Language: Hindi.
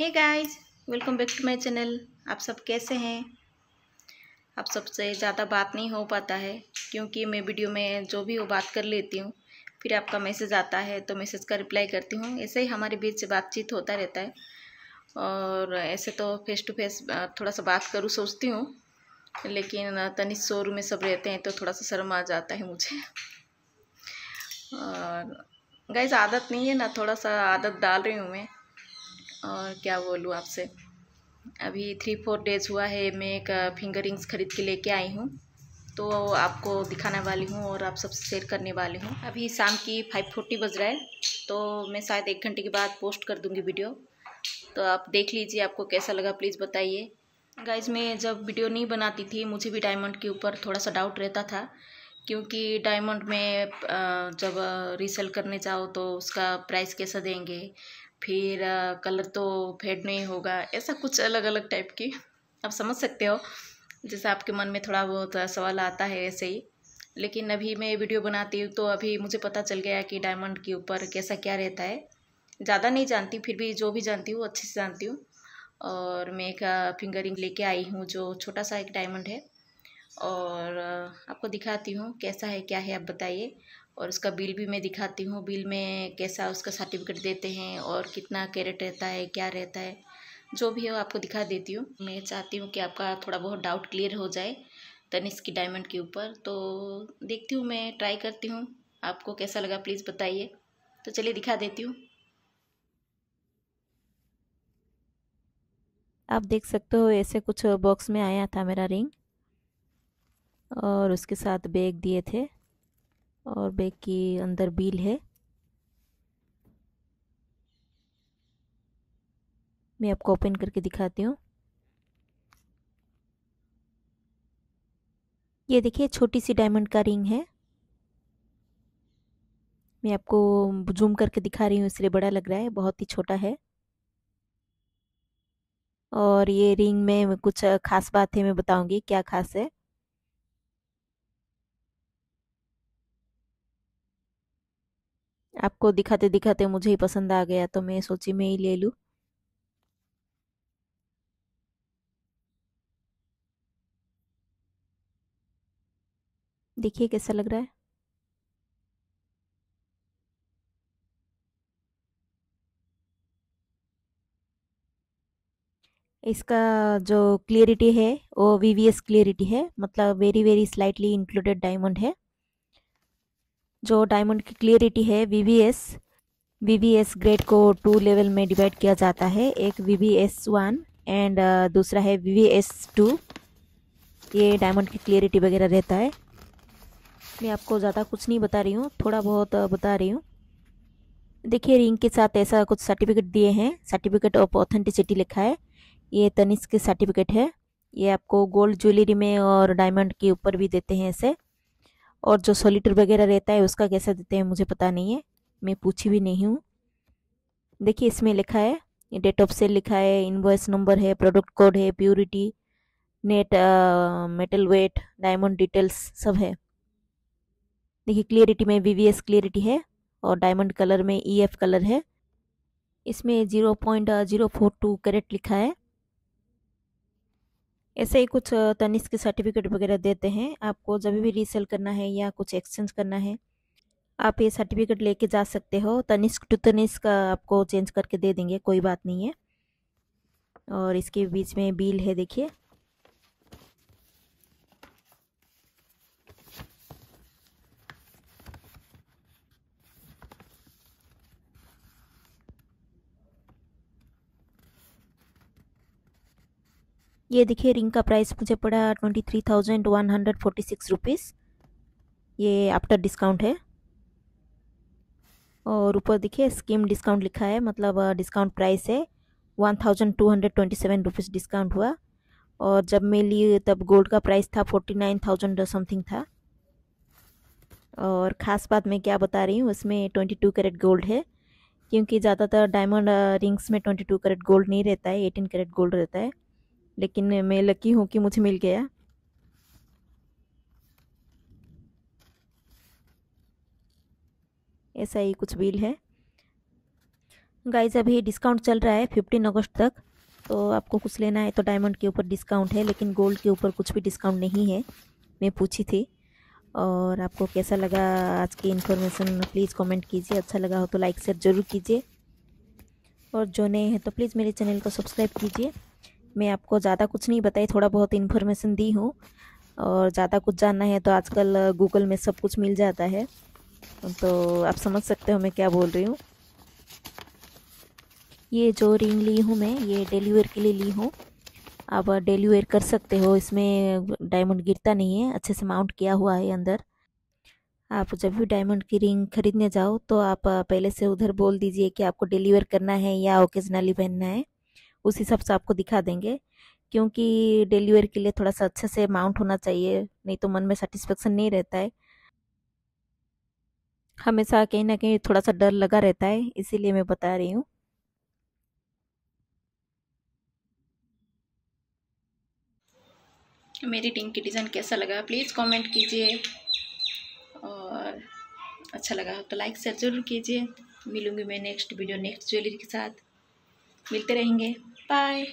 Hey guys welcome back to my channel आप सब कैसे हैं आप सबसे ज़्यादा बात नहीं हो पाता है क्योंकि मैं वीडियो में जो भी हो बात कर लेती हूँ फिर आपका मैसेज आता है तो मैसेज का रिप्लाई करती हूँ ऐसे ही हमारे बीच से बातचीत होता रहता है और ऐसे तो फेस टू फेस थोड़ा सा बात करूँ सोचती हूँ लेकिन तनिष शोर में सब रहते हैं तो थोड़ा सा शर्म आ जाता है मुझे और गाइज आदत नहीं है ना थोड़ा सा आदत डाल रही हूँ मैं और क्या बोलूँ आपसे अभी थ्री फोर डेज हुआ है मैं एक फिंगर रिंग्स ख़रीद के लेके आई हूँ तो आपको दिखाने वाली हूँ और आप सबसे शेयर करने वाली हूँ अभी शाम की फाइव फोर्टी बज रहा है तो मैं शायद एक घंटे के बाद पोस्ट कर दूँगी वीडियो तो आप देख लीजिए आपको कैसा लगा प्लीज़ बताइए गाइज मैं जब वीडियो नहीं बनाती थी मुझे भी डायमंड के ऊपर थोड़ा सा डाउट रहता था क्योंकि डायमंड में जब रीसेल करने जाओ तो उसका प्राइस कैसा देंगे फिर कलर तो फेड नहीं होगा ऐसा कुछ अलग अलग टाइप की आप समझ सकते हो जैसे आपके मन में थोड़ा बहुत सवाल आता है ऐसे ही लेकिन अभी मैं वीडियो बनाती हूँ तो अभी मुझे पता चल गया कि डायमंड के ऊपर कैसा क्या रहता है ज़्यादा नहीं जानती फिर भी जो भी जानती हूँ अच्छे से जानती हूँ और मैं एक फिंगरिंग लेके आई हूँ जो छोटा सा एक डायमंड है और आपको दिखाती हूँ कैसा है क्या है आप बताइए और उसका बिल भी मैं दिखाती हूँ बिल में कैसा उसका सर्टिफिकेट देते हैं और कितना कैरेट रहता है क्या रहता है जो भी है आपको दिखा देती हूँ मैं चाहती हूँ कि आपका थोड़ा बहुत डाउट क्लियर हो जाए तनिष की डायमंड के ऊपर तो देखती हूँ मैं ट्राई करती हूँ आपको कैसा लगा प्लीज़ बताइए तो चलिए दिखा देती हूँ आप देख सकते हो ऐसे कुछ बॉक्स में आया था मेरा रिंग और उसके साथ बैग दिए थे और बैग के अंदर बिल है मैं आपको ओपन करके दिखाती हूँ ये देखिए छोटी सी डायमंड का रिंग है मैं आपको जूम करके दिखा रही हूँ इसलिए बड़ा लग रहा है बहुत ही छोटा है और ये रिंग में कुछ खास बात है मैं बताऊंगी क्या खास है आपको दिखाते दिखाते मुझे ही पसंद आ गया तो मैं सोची मैं ही ले लूँ देखिए कैसा लग रहा है इसका जो क्लियरिटी है वो वी वी क्लियरिटी है मतलब very very slightly included diamond है जो डायमंड की क्लियरिटी है V V S V V S grade को टू लेवल में डिवाइड किया जाता है एक V V S one and दूसरा है वी वी एस टू ये डायमंड की क्लियरिटी वगैरह रहता है मैं आपको ज़्यादा कुछ नहीं बता रही हूँ थोड़ा बहुत uh, बता रही हूँ देखिए रिंग के साथ ऐसा कुछ सर्टिफिकेट दिए हैं सर्टिफिकेट ऑफ ऑथेंटिसिटी लिखा है ये तनिष्क के सर्टिफिकेट है ये आपको गोल्ड ज्वेलरी में और डायमंड के ऊपर भी देते हैं ऐसे और जो सोलिटर वगैरह रहता है उसका कैसा देते हैं मुझे पता नहीं है मैं पूछी भी नहीं हूँ देखिए इसमें लिखा है डेट ऑफ सेल लिखा है इनवॉइस नंबर है प्रोडक्ट कोड है purity net metal weight diamond details सब है देखिए क्लियरिटी में वी क्लियरिटी है और डायमंड कलर में ई एफ कलर है इसमें zero point zero four two carat लिखा है ऐसे ही कुछ तनिष्क के सर्टिफिकेट वगैरह देते हैं आपको जब भी रीसेल करना है या कुछ एक्सचेंज करना है आप ये सर्टिफिकेट लेके जा सकते हो तनिस्क टू तनिष्क आपको चेंज करके दे देंगे कोई बात नहीं है और इसके बीच में बिल है देखिए ये देखिए रिंग का प्राइस मुझे पड़ा twenty three thousand one hundred forty six rupees ये आफ्टर डिस्काउंट है और ऊपर देखिए स्कीम डिस्काउंट लिखा है मतलब डिस्काउंट प्राइस है one thousand two hundred twenty seven rupees discount हुआ और जब मैं ली तब गोल्ड का प्राइस था फोर्टी नाइन थाउजेंड समथिंग था और ख़ास बात मैं क्या बता रही हूँ उसमें ट्वेंटी टू कैरेट गोल्ड है क्योंकि ज़्यादातर डायमंड रिंग्स में ट्वेंटी टू कैरेट गोल्ड नहीं रहता है एटीन कैरेट गोल्ड रहता है लेकिन मैं लकी हूँ कि मुझे मिल गया ऐसा ही कुछ बिल है गाइज अभी डिस्काउंट चल रहा है फिफ्टीन अगस्त तक तो आपको कुछ लेना है तो डायमंड के ऊपर डिस्काउंट है लेकिन गोल्ड के ऊपर कुछ भी डिस्काउंट नहीं है मैं पूछी थी और आपको कैसा लगा आज की इन्फॉर्मेशन प्लीज़ कमेंट कीजिए अच्छा लगा हो तो लाइक शेयर ज़रूर कीजिए और जो नए हैं तो प्लीज़ मेरे चैनल को सब्सक्राइब कीजिए मैं आपको ज़्यादा कुछ नहीं बताई थोड़ा बहुत इन्फॉर्मेशन दी हूँ और ज़्यादा कुछ जानना है तो आजकल गूगल में सब कुछ मिल जाता है तो आप समझ सकते हो मैं क्या बोल रही हूँ ये जो रिंग ली हूँ मैं ये डेली के लिए ली हूँ आप डेली कर सकते हो इसमें डायमंड गिरता नहीं है अच्छे से माउंट किया हुआ है अंदर आप जब भी डायमंड की रिंग खरीदने जाओ तो आप पहले से उधर बोल दीजिए कि आपको डिलीवर करना है या ओकेजनली पहनना है उस हिसाब से आपको दिखा देंगे क्योंकि डेली वेयर के लिए थोड़ा सा अच्छे से माउंट होना चाहिए नहीं तो मन में सेटिस्फेक्शन नहीं रहता है हमेशा कहीं ना कहीं थोड़ा सा डर लगा रहता है इसीलिए मैं बता रही हूँ मेरी टिंग की डिज़ाइन कैसा लगा प्लीज़ कमेंट कीजिए और अच्छा लगा तो लाइक शेयर ज़रूर कीजिए मिलूँगी मैं नेक्स्ट वीडियो नेक्स्ट ज्वेलरी के साथ मिलते रहेंगे Bye.